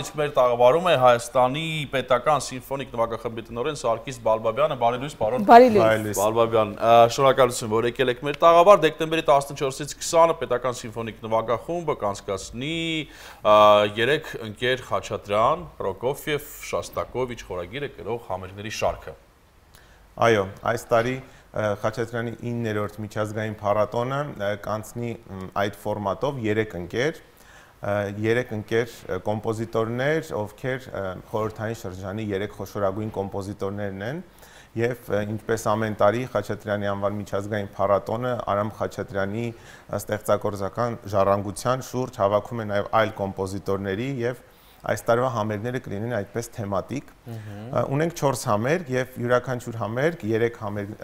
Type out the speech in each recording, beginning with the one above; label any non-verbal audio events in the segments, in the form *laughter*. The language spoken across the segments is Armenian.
իսկ մեր տաղավարում է Հայաստանի պետական սիմֆոնիկ նվագախմբի տնօրեն Սարգիս Բալբաբյանը, բարի լույս, պարոն։ Բարի լույս։ Բալբաբյան, շնորհակալություն, որ եկել եք մեր տաղավար դեկտեմբերի 14-ից 20-ը պետական սիմֆոնիկ նվագախումբը կանցկացնի 3 ընկեր Խաչատրյան, Պրոկոֆիև, Շաստակովիչ խորագիրը գրող համերգների շարքը։ Այո, այս տարի Խաչատրյանի 9-րդ միջազգային փառատոնը կանցնի այդ ֆորմատով 3 ընկեր երեք ընկեր կոմպոզիտորներ, ովքեր խորհրդային շրջանի երեք խոշորագույն կոմպոզիտորներն են եւ ինչպես ամեն տարի Խաչատրյանի անվան միջազգային փառատոնը Արամ Խաչատրյանի ստեղծագործական ժառանգության շուրջ հավաքում է նաեւ այլ կոմպոզիտորների եւ այս տարվա համերգները կլինեն այդպես թեմատիկ։ Ունենք 4 համերգ եւ յուրաքանչյուր համերգ 3 համերգ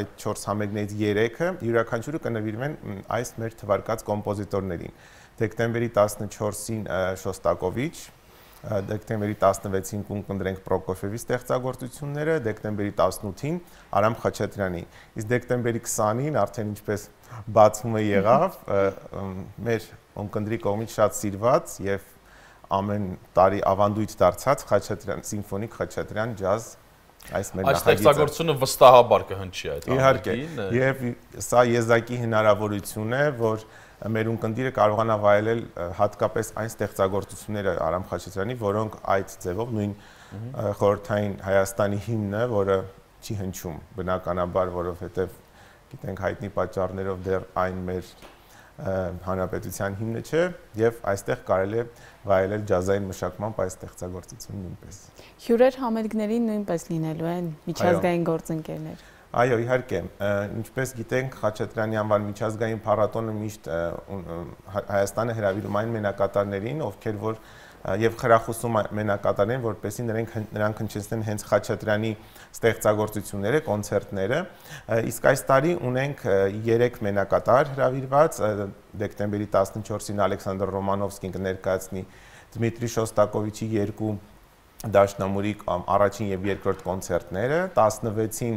այդ 4 համերգներից 3-ը յուրաքանչյուրը կնվիրվում են այս մեր թվարկած կոմպոզիտորներին դեկտեմբերի 14-ին Շոստակովիչ, դեկտեմբերի 16-ին կունկնդրենք Պրոկոֆևի ստեղծագործությունները, դեկտեմբերի 18-ին Արամ Խաչատրյանի։ Իսկ դեկտեմբերի 20-ին արդեն ինչպես բացումը եղավ, մեր ունկնդրի կողմից շատ սիրված եւ ամեն տարի ավանդույթ դարձած Խաչատրյան սիմֆոնիկ Խաչատրյան ջազ այս մեր նախագիծը։ Այս ստեղծագործությունը վստահաբար կհնչի այդ ամենին։ Իհարկե։ Եվ սա եզակի հնարավորություն է, որ մեր ունկնդիրը կարողանա վայելել հատկապես այն ստեղծագործությունները Արամ Խաչատրյանի, որոնք այդ ձևով նույն խորհրդային Հայաստանի հիմնը, որը չի հնչում բնականաբար, որովհետև գիտենք հայտնի պատճառներով դեռ այն մեր հանրապետության հիմնը չէ եւ այստեղ կարելի է վայելել ջազային մշակման պայ ստեղծագործություն նույնպես։ Հյուրեր համերգներին նույնպես լինելու են միջազգային գործընկերներ։ Այո, իհարկե, ինչպես գիտենք, Խաչատրյանի անվան միջազգային փառատոնը միշտ Հայաստանը հրավիրում այն մենակատարներին, ովքեր որ եւ խրախուսում մենակատարներին, որպեսզի նրանք նրանք հնչեցնեն հենց Խաչատրյանի ստեղծագործությունները, կոնցերտները։ Իսկ այս տարի ունենք 3 մենակատար հրավիրված դեկտեմբերի 14-ին Ալեքսանդր Ռոմանովսկին կներկայացնի Դմիտրի Շոստակովիչի երկու դաշնամուրի առաջին եւ երկրորդ կոնցերտները 16-ին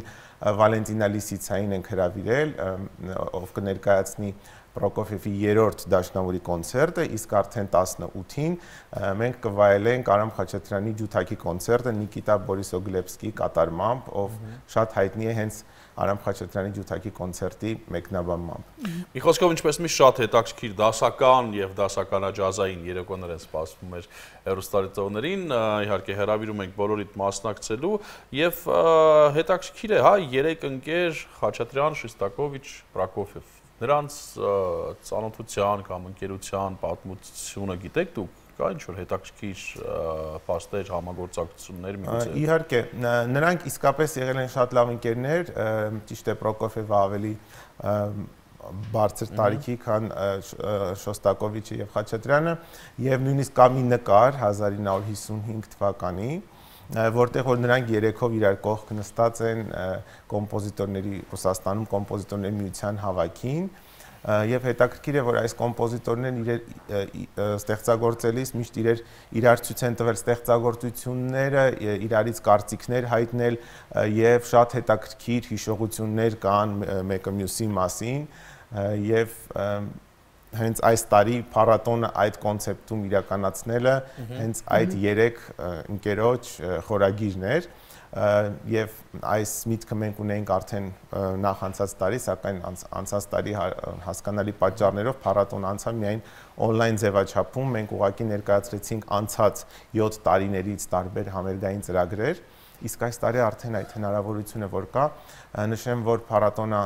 Վալենտինա Լիսիցային են հրավիրել, ով կներկայացնի Պրոկոֆիևի 3-րդ դաշնամուրի կոնցերտը, իսկ արդեն 18-ին մենք կվայելենք Արամ Խաչատրյանի ջութակի կոնցերտը Նիկիտա Բորիսոգլեբսկի կատարմամբ, ով շատ հայտնի է հենց Արամ Խաչատրյանի ջութակի կոնցերտի մեկնաբանմամբ։ Մի խոսքով ինչպես մի շատ հետաքրքիր դասական եւ դասականաջազային երեկոներ են սպասվում մեր հերոստարիտողներին, իհարկե հրավիրում ենք բոլորիդ մասնակցելու եւ հետաքրքիր է, հա, երեք ընկեր Խաչատրյան, Շիստակովիչ, Պրակոֆև նրանց ծանոթության կամ ընկերության պատմությունը գիտեք դուք կա ինչ որ հետաքրքիր փաստեր, համագործակցություններ միգուցե։ Իհարկե, նրանք իսկապես եղել են շատ լավ ընկերներ, ճիշտ է Պրոկոֆևը ավելի բարձր տարիքի, քան Շոստակովիչը եւ Խաչատրյանը, եւ նույնիսկ կամի նկար 1955 թվականի որտեղ որ նրանք երեքով իրար կողք նստած են կոմպոզիտորների Ռուսաստանում կոմպոզիտորների միության հավաքին եւ հետաքրքիր է որ այս կոմպոզիտորներն իրեր ստեղծագործելիս միշտ իրեր իրար ցույց են տվել ստեղծագործությունները, իրարից կարծիքներ հայտնել եւ շատ հետաքրքիր հիշողություններ կան մեկը մյուսի մասին եւ և, և հենց այս տարի փառատոնը այդ կոնցեպտում իրականացնելը հենց այդ երեք ընկերոջ խորագիրն էր եւ այս միտքը մենք ունենք արդեն նախանցած տարի, սակայն անցած տարի հա, հասկանալի պատճառներով փառատոն անցավ միայն on-line ձևաչափում։ Մենք ուղղակի ներկայացրեցինք անցած 7 տարիներից տարբեր համերգային ծրագրեր, իսկ այս տարի արդեն այդ հնարավորությունը որ կա, նշեմ, որ փառատոնը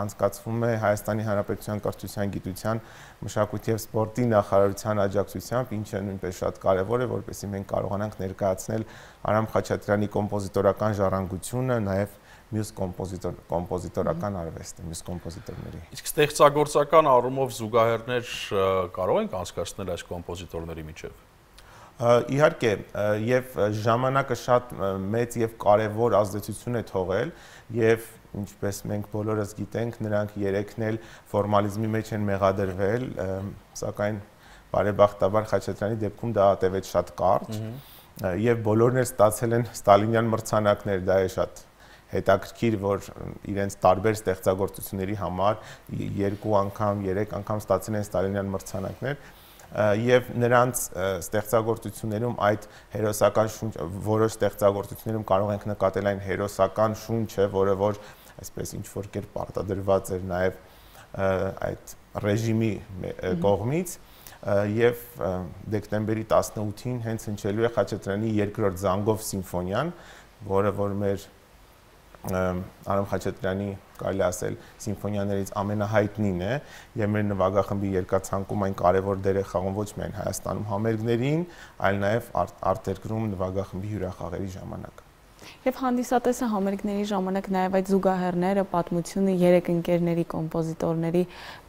անցկացվում է Հայաստանի Հանրապետության կրթության, գիտության, մշակույթի եւ սպորտի նախարարության աջակցությամբ, ինչը նույնպես շատ կարեւոր է, որպեսզի մենք կարողանանք ներկայացնել Արամ Խաչատրյանի կոմպոզիտորական ժառանգությունը, նաեւ մյուս կոմպոզիտոր կոմպոզիտորական արվեստը, մյուս կոմպոզիտորների։ Իսկ ստեղծագործական առումով զուգահեռներ կարող ենք անցկացնել այս կոմպոզիտորների միջև։ Իհարկե, եւ ժամանակը շատ մեծ եւ կարեւոր ազդեցություն է թողել եւ ինչպես մենք բոլորս գիտենք, նրանք երեքն էլ ֆորմալիզմի մեջ են մեղադրվել, սակայն բարեբախտաբար Խաչատրյանի դեպքում դա տևեց շատ կարճ եւ բոլորն էլ ստացել են ստալինյան մրցանակներ, դա է շատ հետաքրքիր, որ իրենց տարբեր ստեղծագործությունների համար երկու անգամ, երեք անգամ ստացել են ստալինյան մրցանակներ եւ նրանց ստեղծագործություններում այդ հերոսական շունչ որոշ ստեղծագործություններում կարող ենք նկատել այն հերոսական շունչը, որը որ այսպես ինչ որ կերպ արտադրված էր նաեւ այդ ռեժիմի կողմից եւ դեկտեմբերի 18-ին հենց հնչելու է Խաչատրյանի երկրորդ զանգով սիմֆոնիան, որը որ մեր Արամ Խաչատրյանի կարելի ասել սիմֆոնիաներից ամենահայտնին է եւ մեր նվագախմբի երկացանկում այն կարևոր դեր է խաղում ոչ միայն Հայաստանում համերգներին, այլ նաեւ արտերկրում նվագախմբի հյուրախաղերի ժամանակ։ Եվ հանդիսատեսը համերգների ժամանակ նաև այդ զուգահեռները, պատմությունը երեք ընկերների կոմպոզիտորների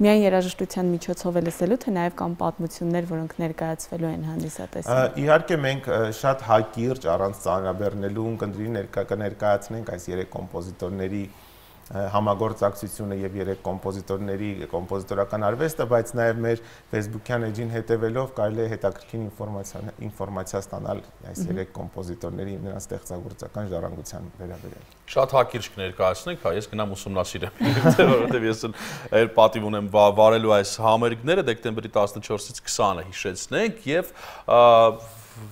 միայն երաժշտության միջոցով է լսելու, թե նաև կամ պատմություններ, որոնք ներկայացվելու են հանդիսատեսին։ Իհարկե մենք շատ հակիրճ առանց ծանրաբեռնելու ընկերների ներկայացնենք այս երեք կոմպոզիտորների համագործակցությունը եւ երեք կոմպոզիտորների կոմպոզիտորական արվեստը, բայց նաեւ մեր Facebook-յան էջին հետևելով կարելի է հետաքրքիր ինֆորմացիա ինֆորմացիա ստանալ այս երեք կոմպոզիտորների նրանց ստեղծագործական ժառանգության վերաբերյալ։ Շատ հակիրճ կներկայացնենք, հա, ես գնամ ուսումնասիրեմ, որովհետեւ ես էլ պատիվ ունեմ վարելու այս համերգները դեկտեմբերի 14-ից 20-ը հիշեցնենք եւ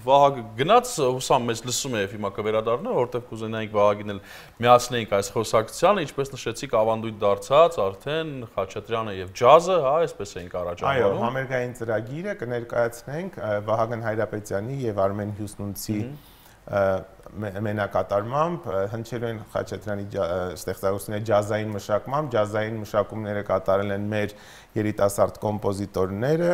Վահագ գնաց, հուսամ մեզ լսում է հիմա կվերադառնա, որտեղ կուզենայինք Վահագին էլ միացնեինք այս խոսակցությանը, ինչպես նշեցիք, ավանդույթ դարձած արդեն Խաչատրյանը եւ ջազը, հա, այսպես էինք առաջանում։ Այո, համերգային ծրագիրը կներկայացնենք Վահագն Հայրապետյանի եւ Արմեն Հյուսնունցի մենակատարմամբ հնչել են Խաչատրյանի ստեղծագործությունների ջազային մշակմամբ, ջազային մշակումները կատարել են մեր երիտասարդ կոմպոզիտորները,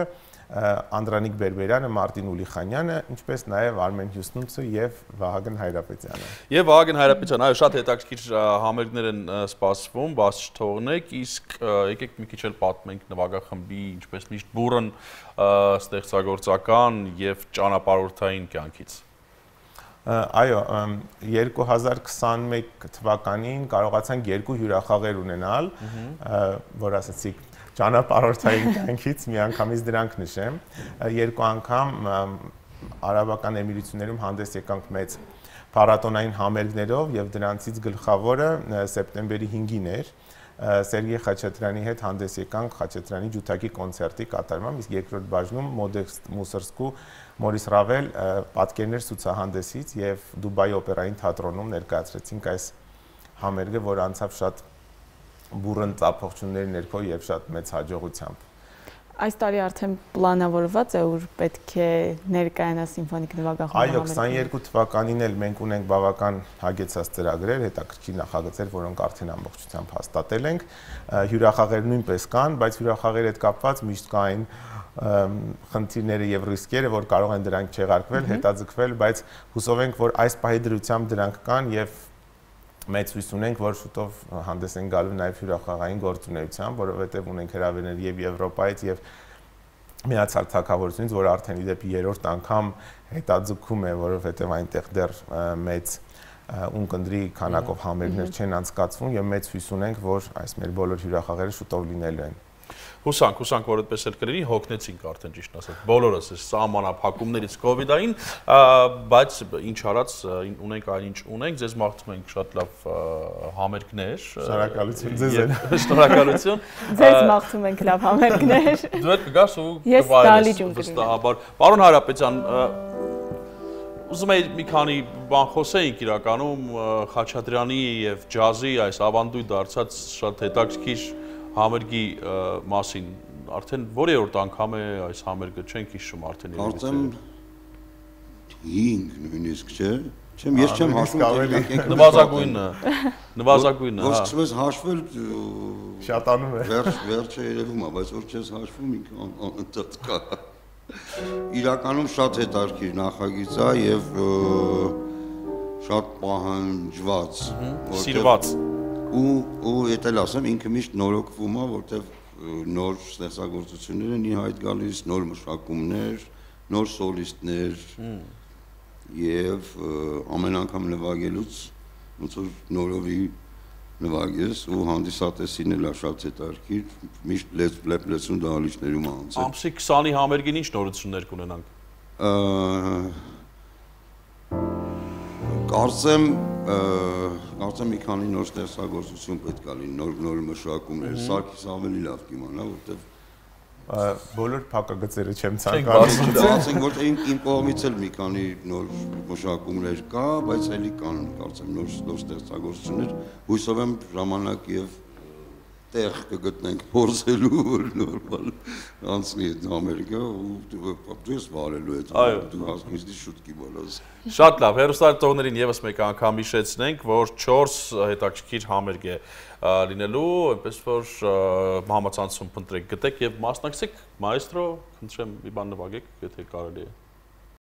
Անդրանիկ Բերբերյանը, Մարտին Ուլիխանյանը, ինչպես նաև Արմեն Հյուսնուցը եւ Վահագն Հայրապետյանը։ Եվ Վահագն Հայրապետյան, այո, շատ հետաքրքիր համերգներ են սպասվում, բաց չթողնեք, իսկ եկեք մի քիչ էլ պատմենք նվագախմբի, ինչպես միշտ բուրըն ստեղծագործական եւ ճանապարհորդային կյանքից։ Այո, 2021 թվականին կարողացանք երկու հյուրախաղեր ունենալ, որ ասացիք ճանապարհորդային կյանքից միանգամից դրանք նշեմ երկու անգամ արաբական էմիրություններում հանդես եկանք մեծ փառատոնային համերգներով եւ դրանցից գլխավորը սեպտեմբերի 5-ին էր Սերգեյ Խաչատրյանի հետ հանդես եկանք Խաչատրյանի ջութակի կոնցերտի կատարմամբ, իսկ երկրորդ բաժնում Մոդեքս Մուսրսկու Մորիս Ռավել պատկերներ ցուցահանդեսից եւ Դուբայի օպերային թատրոնում ներկայացրեցինք այս համերգը, որ անցավ շատ բուրըն ծափողջունների ներքո եւ շատ մեծ հաջողությամբ։ Այս տարի արդեն պլանավորված է որ պետք է ներկայանա սիմֆոնիկ նվագախմբը։ Այո, 22 թվականին էլ մենք ունենք բավական հագեցած ծրագրեր, հետաքրքիր նախագծեր, որոնք արդեն ամբողջությամբ հաստատել ենք։ Հյուրախաղեր նույնպես կան, բայց հյուրախաղերի հետ կապված միշտ կային խնդիրները եւ ռիսկերը, որ կարող են դրանք չեղարկվել, հետաձգվել, բայց հուսով ենք, որ այս պահի դրությամբ դրանք կան եւ մեծ հույս ունենք, որ շուտով հանդես են գալու նաև հյուրախաղային գործունեությամբ, որովհետև ունենք հրավերներ եւ Եվրոպայից եւ միացյալ թագավորությունից, որ արդեն իդեպի երրորդ անգամ հետաձգում է, որովհետև այնտեղ դեռ մեծ ունկնդրի քանակով համերգներ չեն անցկացվում եւ մեծ հույս ունենք, որ այս մեր բոլոր հյուրախաղերը շուտով լինելու են։ Հուսանք, հուսանք, որ այդպես էլ կլինի, հոգնեցինք արդեն ճիշտ ասած։ Բոլորս այս սահմանափակումներից COVID-ային, բայց ինչ արած ունենք այն ինչ ունենք, ձեզ մաղթում ենք շատ լավ համերգներ։ Շնորհակալություն ձեզ։ *laughs* Շնորհակալություն։ *laughs* Ձեզ մաղթում ենք լավ համերգներ։ *laughs* Դու էլ կգաս ու կվայրես վստահաբար։ Պարոն Հարապետյան, ուզում եի մի քանի բան խոսեինք իրականում Խաչատրյանի եւ ջազի այս ավանդույթ դարձած շատ հետաքրքիր համերգի մասին արդեն որևէ անգամ է այս համերգը չենք հիշում արդեն երևի Կարծեմ 5 նույնիսկ չէ։ Չեմ ես չեմ հաշվում նվազագույնը։ Նվազագույնը, հա։ Որ սկսում ես հաշվել շատանում է։ Վերջ վերջը երևում է, բայց որ չես հաշվում ինքը ընդդած կա։ Իրականում շատ հետաքրքիր նախագիծ է եւ շատ պահանջված, սիրված։ Ա ու ու եթե ասեմ ինքը միշտ նորոգվում է, որտեվ նոր ստեղծագործություններ են ի հայտ գալիս, նոր մշակումներ, նոր սոլիստներ։ Եվ ամեն անգամ նվագելուց ոնց որ նորովի նվագես ու հանդիսատեսին էլ շատ հետաքրքիր միշտ լեզ բլեփ լեցուն դահլիճներում անց։ Ամսի 20-ի համերգին ինչ նորություններ կունենանք։ Կարծեմ կարծեմ մի քանի նոր ստեղծագործություն պետք է լինի, նոր նոր մշակումներ, Սարգիս ավելի լավ կիմանա, որտեղ բոլոր փակագծերը չեմ ցանկանում։ Ասենք որ իմ իմ կողմից էլ մի քանի նոր մշակումներ կա, բայց ելի կան, կարծեմ նոր նոր ստեղծագործություններ, հույսով եմ ժամանակ եւ տեղ կգտնենք փորձելու որ նորմալ անցնի այդ Ամերիկա ու դուս վարելու այդ դու հասնես դի շուտ կիմանաս Շատ լավ հերոստատողներին եւս մեկ անգամ հիշեցնենք որ 4 հետաքրքիր համերգ է լինելու այնպես որ համացանցում փնտրեք գտեք եւ մասնակցեք մայստրո խնդրեմ մի բան նվագեք եթե կարելի է